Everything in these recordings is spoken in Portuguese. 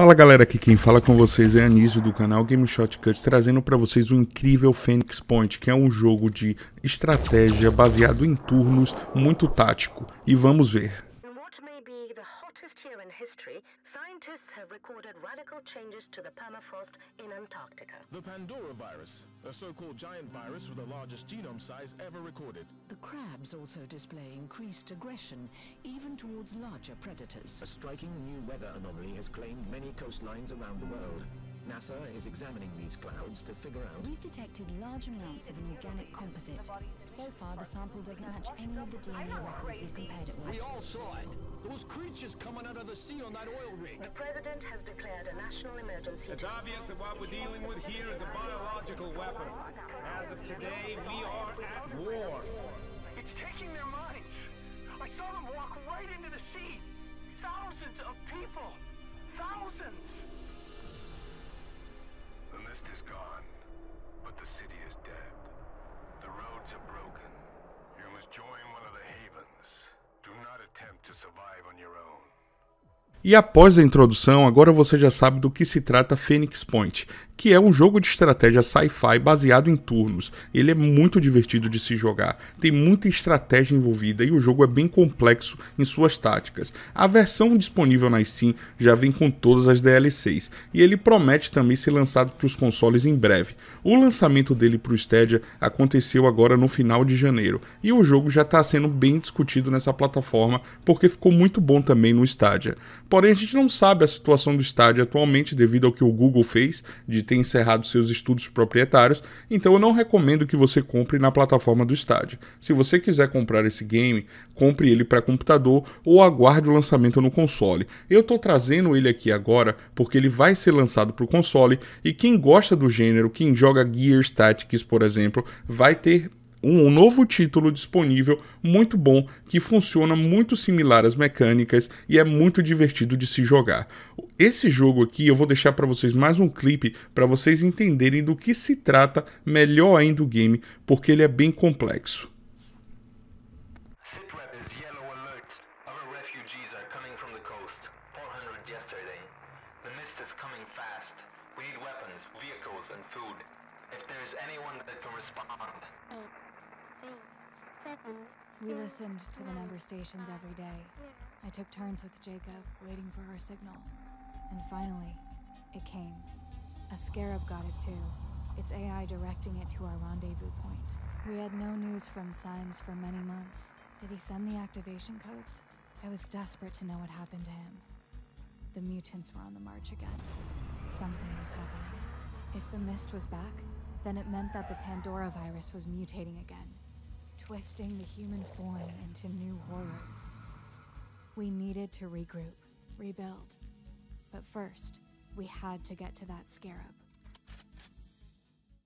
Fala galera, aqui quem fala com vocês é Anísio do canal Game Shotcut, trazendo para vocês o incrível Phoenix Point, que é um jogo de estratégia baseado em turnos muito tático. E vamos ver. have recorded radical changes to the permafrost in Antarctica. The Pandora virus, a so-called giant virus with the largest genome size ever recorded. The crabs also display increased aggression, even towards larger predators. A striking new weather anomaly has claimed many coastlines around the world. NASA is examining these clouds to figure out... We've detected large amounts of an organic composite. So far, the sample doesn't match any of the DNA records we've compared it with. We all saw it! Those creatures coming out of the sea on that oil rig. The president has declared a national emergency. It's obvious that what we're dealing with here is a biological weapon. As of today, we are at war. It's taking their minds. I saw them walk right into the sea. Thousands of people. Thousands. The mist is gone, but the city is dead. The roads are broken. You must join one of the havens. E após a introdução, agora você já sabe do que se trata Phoenix Point que é um jogo de estratégia sci-fi baseado em turnos. Ele é muito divertido de se jogar, tem muita estratégia envolvida e o jogo é bem complexo em suas táticas. A versão disponível na Steam já vem com todas as DLCs e ele promete também ser lançado para os consoles em breve. O lançamento dele para o Stadia aconteceu agora no final de janeiro e o jogo já está sendo bem discutido nessa plataforma porque ficou muito bom também no Stadia. Porém, a gente não sabe a situação do Stadia atualmente devido ao que o Google fez de tem encerrado seus estudos proprietários, então eu não recomendo que você compre na plataforma do Stadia. Se você quiser comprar esse game, compre ele para computador ou aguarde o lançamento no console. Eu estou trazendo ele aqui agora porque ele vai ser lançado para o console e quem gosta do gênero, quem joga Gears Tactics, por exemplo, vai ter um novo título disponível muito bom que funciona muito similar às mecânicas e é muito divertido de se jogar. Esse jogo aqui eu vou deixar para vocês mais um clipe para vocês entenderem do que se trata melhor ainda o game, porque ele é bem complexo. We listened to the number stations every day. I took turns with Jacob, waiting for our signal. And finally, it came. A scarab got it too, its AI directing it to our rendezvous point. We had no news from Symes for many months. Did he send the activation codes? I was desperate to know what happened to him. The mutants were on the march again. Something was happening. If the mist was back, then it meant that the Pandora virus was mutating again. twisting the human form into new horrors. We needed to regroup, rebuild. But first, we had to get to that scarab.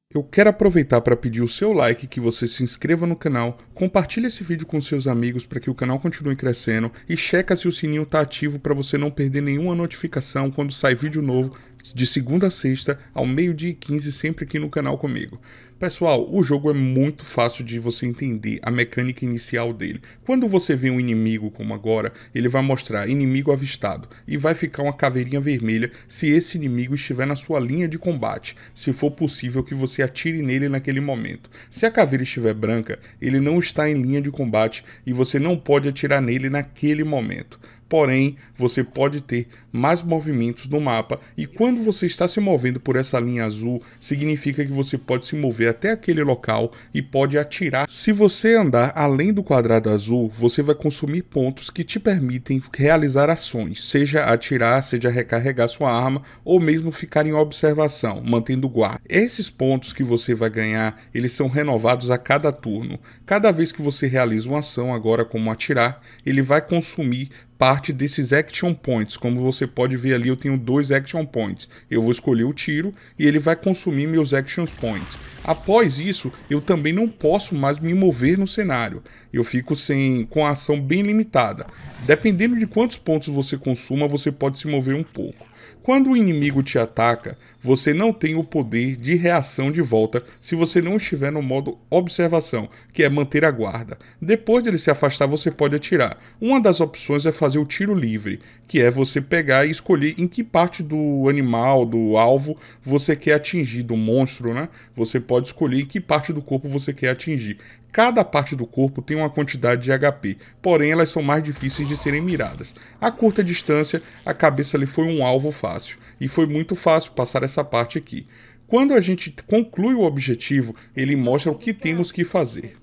Eu quero aproveitar para pedir o seu like, que você se inscreva no canal, compartilhe esse vídeo com seus amigos para que o canal continue crescendo e checa se o sininho está ativo para você não perder nenhuma notificação quando sai vídeo novo de segunda a sexta, ao meio-dia e 15, sempre aqui no canal comigo. Pessoal, o jogo é muito fácil de você entender a mecânica inicial dele. Quando você vê um inimigo como agora, ele vai mostrar inimigo avistado e vai ficar uma caveirinha vermelha se esse inimigo estiver na sua linha de combate, se for possível que você atire nele naquele momento. Se a caveira estiver branca, ele não está em linha de combate e você não pode atirar nele naquele momento porém você pode ter mais movimentos no mapa e quando você está se movendo por essa linha azul, significa que você pode se mover até aquele local e pode atirar. Se você andar além do quadrado azul, você vai consumir pontos que te permitem realizar ações, seja atirar, seja recarregar sua arma ou mesmo ficar em observação, mantendo guarda. Esses pontos que você vai ganhar, eles são renovados a cada turno. Cada vez que você realiza uma ação agora como atirar, ele vai consumir parte desses action points. Como você pode ver ali, eu tenho dois action points. Eu vou escolher o tiro e ele vai consumir meus action points. Após isso, eu também não posso mais me mover no cenário. Eu fico sem com a ação bem limitada. Dependendo de quantos pontos você consuma, você pode se mover um pouco. Quando o inimigo te ataca, você não tem o poder de reação de volta se você não estiver no modo observação, que é manter a guarda. Depois dele se afastar, você pode atirar. Uma das opções é fazer o tiro livre, que é você pegar e escolher em que parte do animal, do alvo, você quer atingir, do monstro, né? Você pode escolher em que parte do corpo você quer atingir. Cada parte do corpo tem uma quantidade de HP, porém elas são mais difíceis de serem miradas. A curta distância, a cabeça ali foi um alvo fácil, e foi muito fácil passar essa essa parte aqui. Quando a gente conclui o objetivo, ele mostra o que temos que fazer.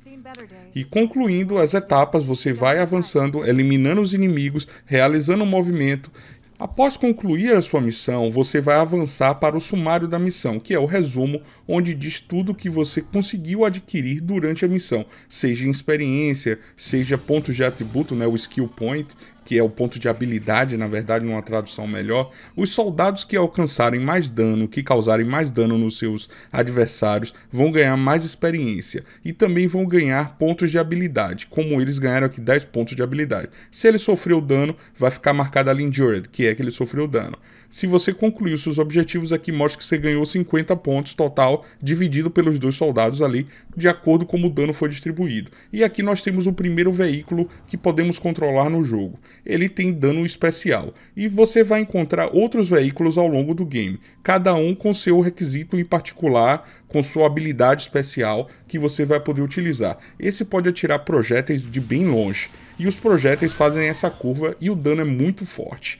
E concluindo as etapas, você vai avançando, eliminando os inimigos, realizando o movimento. Após concluir a sua missão, você vai avançar para o sumário da missão, que é o resumo onde diz tudo o que você conseguiu adquirir durante a missão, seja em experiência, seja pontos de atributo, né, o skill point, que é o ponto de habilidade, na verdade, numa tradução melhor, os soldados que alcançarem mais dano, que causarem mais dano nos seus adversários, vão ganhar mais experiência e também vão ganhar pontos de habilidade, como eles ganharam aqui 10 pontos de habilidade. Se ele sofreu dano, vai ficar marcado ali Injured, que é que ele sofreu dano. Se você concluiu seus objetivos aqui, mostra que você ganhou 50 pontos total, dividido pelos dois soldados ali, de acordo com como o dano foi distribuído. E aqui nós temos o primeiro veículo que podemos controlar no jogo. Ele tem dano especial. E você vai encontrar outros veículos ao longo do game, cada um com seu requisito em particular, com sua habilidade especial que você vai poder utilizar. Esse pode atirar projéteis de bem longe. E os projéteis fazem essa curva e o dano é muito forte.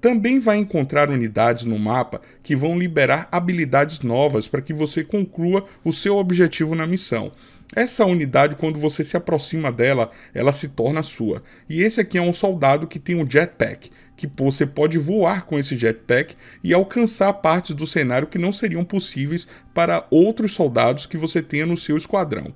Também vai encontrar unidades no mapa que vão liberar habilidades novas para que você conclua o seu objetivo na missão. Essa unidade, quando você se aproxima dela, ela se torna sua. E esse aqui é um soldado que tem um jetpack, que você pode voar com esse jetpack e alcançar partes do cenário que não seriam possíveis para outros soldados que você tenha no seu esquadrão.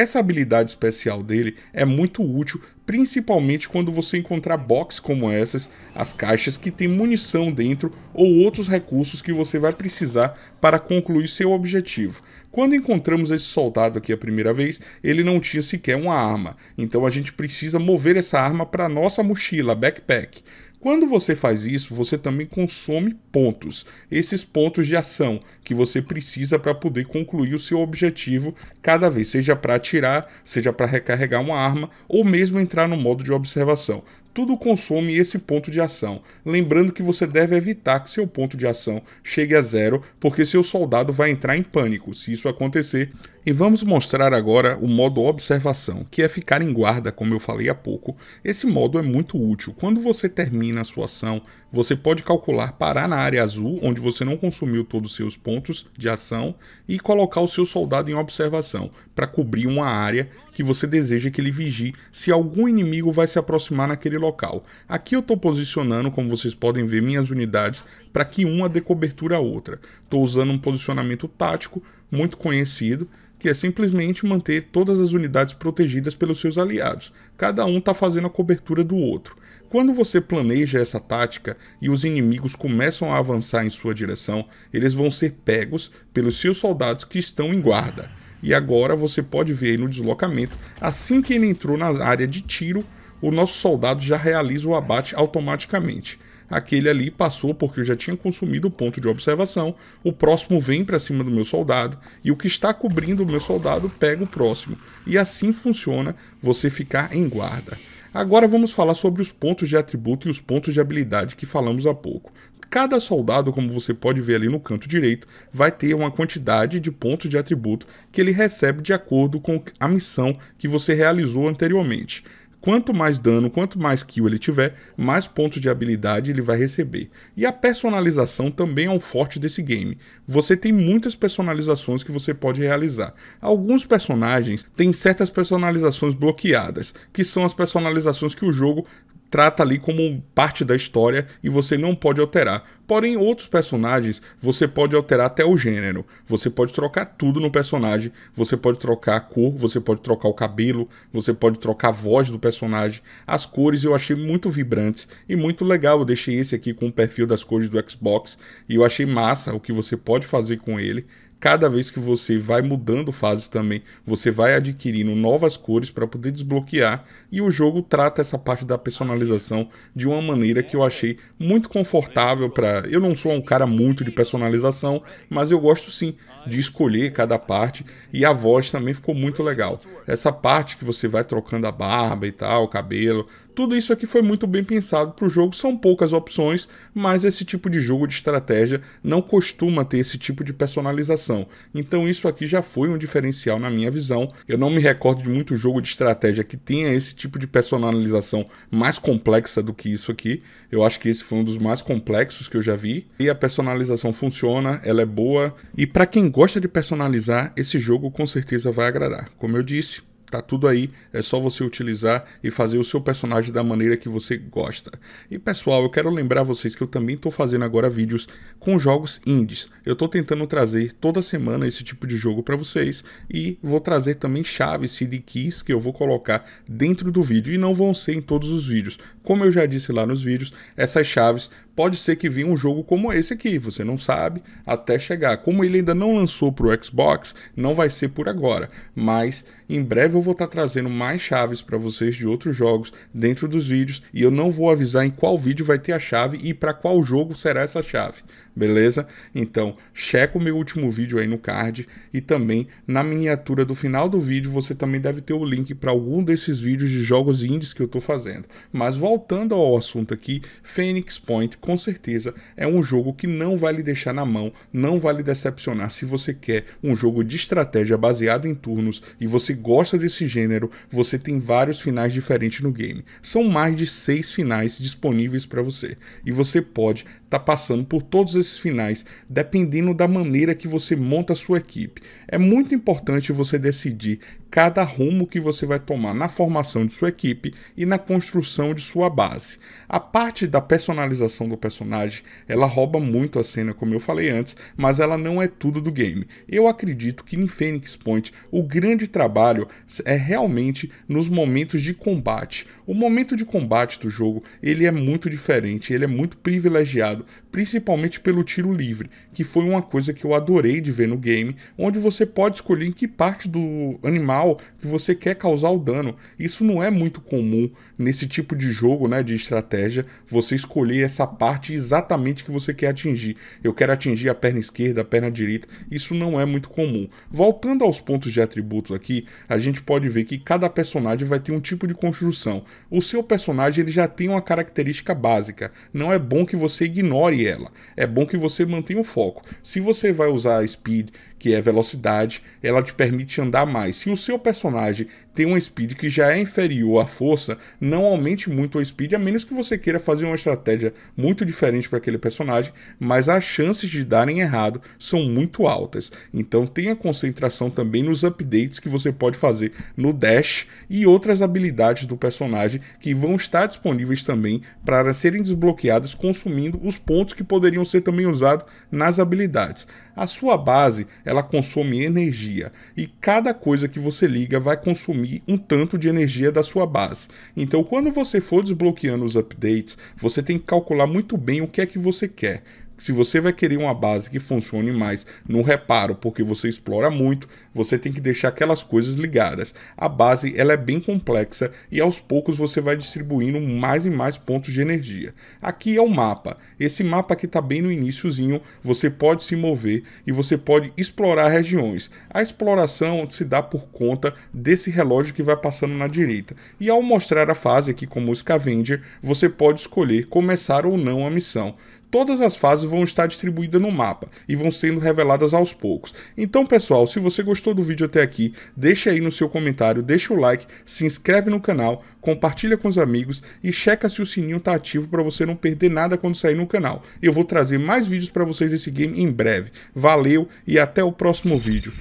Essa habilidade especial dele é muito útil, principalmente quando você encontrar boxes como essas, as caixas que tem munição dentro ou outros recursos que você vai precisar para concluir seu objetivo. Quando encontramos esse soldado aqui a primeira vez, ele não tinha sequer uma arma, então a gente precisa mover essa arma para nossa mochila, backpack. Quando você faz isso, você também consome pontos, esses pontos de ação que você precisa para poder concluir o seu objetivo cada vez, seja para atirar, seja para recarregar uma arma ou mesmo entrar no modo de observação tudo consome esse ponto de ação. Lembrando que você deve evitar que seu ponto de ação chegue a zero, porque seu soldado vai entrar em pânico se isso acontecer. E vamos mostrar agora o modo observação, que é ficar em guarda, como eu falei há pouco. Esse modo é muito útil. Quando você termina a sua ação, você pode calcular parar na área azul, onde você não consumiu todos os seus pontos de ação, e colocar o seu soldado em observação, para cobrir uma área que você deseja que ele vigie se algum inimigo vai se aproximar naquele local. Aqui eu estou posicionando, como vocês podem ver, minhas unidades para que uma dê cobertura à outra. Estou usando um posicionamento tático muito conhecido, que é simplesmente manter todas as unidades protegidas pelos seus aliados. Cada um está fazendo a cobertura do outro. Quando você planeja essa tática e os inimigos começam a avançar em sua direção, eles vão ser pegos pelos seus soldados que estão em guarda. E agora você pode ver aí no deslocamento, assim que ele entrou na área de tiro, o nosso soldado já realiza o abate automaticamente. Aquele ali passou porque eu já tinha consumido o ponto de observação, o próximo vem para cima do meu soldado e o que está cobrindo o meu soldado pega o próximo. E assim funciona você ficar em guarda. Agora vamos falar sobre os pontos de atributo e os pontos de habilidade que falamos há pouco. Cada soldado, como você pode ver ali no canto direito, vai ter uma quantidade de pontos de atributo que ele recebe de acordo com a missão que você realizou anteriormente. Quanto mais dano, quanto mais kill ele tiver, mais pontos de habilidade ele vai receber. E a personalização também é um forte desse game. Você tem muitas personalizações que você pode realizar. Alguns personagens têm certas personalizações bloqueadas, que são as personalizações que o jogo trata ali como parte da história e você não pode alterar. Porém, outros personagens você pode alterar até o gênero. Você pode trocar tudo no personagem, você pode trocar a cor, você pode trocar o cabelo, você pode trocar a voz do personagem. As cores eu achei muito vibrantes e muito legal. Eu deixei esse aqui com o perfil das cores do Xbox e eu achei massa o que você pode fazer com ele cada vez que você vai mudando fases também, você vai adquirindo novas cores para poder desbloquear e o jogo trata essa parte da personalização de uma maneira que eu achei muito confortável para, eu não sou um cara muito de personalização, mas eu gosto sim de escolher cada parte e a voz também ficou muito legal. Essa parte que você vai trocando a barba e tal, o cabelo, tudo isso aqui foi muito bem pensado para o jogo, são poucas opções, mas esse tipo de jogo de estratégia não costuma ter esse tipo de personalização. Então isso aqui já foi um diferencial na minha visão. Eu não me recordo de muito jogo de estratégia que tenha esse tipo de personalização mais complexa do que isso aqui. Eu acho que esse foi um dos mais complexos que eu já vi. E a personalização funciona, ela é boa. E para quem gosta de personalizar, esse jogo com certeza vai agradar. Como eu disse, tá tudo aí, é só você utilizar e fazer o seu personagem da maneira que você gosta. E pessoal, eu quero lembrar vocês que eu também estou fazendo agora vídeos com jogos indies. Eu estou tentando trazer toda semana esse tipo de jogo para vocês e vou trazer também chaves seed keys que eu vou colocar dentro do vídeo e não vão ser em todos os vídeos. Como eu já disse lá nos vídeos, essas chaves pode ser que venha um jogo como esse aqui, você não sabe até chegar. Como ele ainda não lançou para o Xbox, não vai ser por agora, mas em breve eu vou estar trazendo mais chaves para vocês de outros jogos dentro dos vídeos e eu não vou avisar em qual vídeo vai ter a chave e para qual jogo será essa chave beleza? Então, checa o meu último vídeo aí no card e também na miniatura do final do vídeo você também deve ter o link para algum desses vídeos de jogos indies que eu estou fazendo. Mas voltando ao assunto aqui, Phoenix Point com certeza é um jogo que não vai lhe deixar na mão, não vai lhe decepcionar se você quer um jogo de estratégia baseado em turnos e você gosta desse gênero, você tem vários finais diferentes no game. São mais de seis finais disponíveis para você e você pode está passando por todos esses finais, dependendo da maneira que você monta a sua equipe. É muito importante você decidir cada rumo que você vai tomar na formação de sua equipe e na construção de sua base. A parte da personalização do personagem, ela rouba muito a cena, como eu falei antes, mas ela não é tudo do game. Eu acredito que em Phoenix Point o grande trabalho é realmente nos momentos de combate. O momento de combate do jogo, ele é muito diferente, ele é muito privilegiado, principalmente pelo tiro livre, que foi uma coisa que eu adorei de ver no game, onde você pode escolher em que parte do animal que você quer causar o dano. Isso não é muito comum nesse tipo de jogo, né, de estratégia, você escolher essa parte exatamente que você quer atingir. Eu quero atingir a perna esquerda, a perna direita. Isso não é muito comum. Voltando aos pontos de atributos aqui, a gente pode ver que cada personagem vai ter um tipo de construção. O seu personagem ele já tem uma característica básica. Não é bom que você ignore ela. É bom que você mantenha o foco. Se você vai usar a speed, que é velocidade, ela te permite andar mais. Se o seu personagem tem um speed que já é inferior à força, não aumente muito o speed, a menos que você queira fazer uma estratégia muito diferente para aquele personagem, mas as chances de darem errado são muito altas. Então tenha concentração também nos updates que você pode fazer no dash e outras habilidades do personagem que vão estar disponíveis também para serem desbloqueadas consumindo os pontos que poderiam ser também usados nas habilidades. A sua base, ela consome energia e cada coisa que você você liga vai consumir um tanto de energia da sua base. Então, quando você for desbloqueando os updates, você tem que calcular muito bem o que é que você quer se você vai querer uma base que funcione mais no reparo, porque você explora muito, você tem que deixar aquelas coisas ligadas. A base ela é bem complexa e aos poucos você vai distribuindo mais e mais pontos de energia. Aqui é o mapa. Esse mapa que está bem no iníciozinho, você pode se mover e você pode explorar regiões. A exploração se dá por conta desse relógio que vai passando na direita. E ao mostrar a fase aqui como Scavenger, você pode escolher começar ou não a missão. Todas as fases vão estar distribuídas no mapa e vão sendo reveladas aos poucos. Então, pessoal, se você gostou do vídeo até aqui, deixa aí no seu comentário, deixa o like, se inscreve no canal, compartilha com os amigos e checa se o sininho está ativo para você não perder nada quando sair no canal. Eu vou trazer mais vídeos para vocês desse game em breve. Valeu e até o próximo vídeo.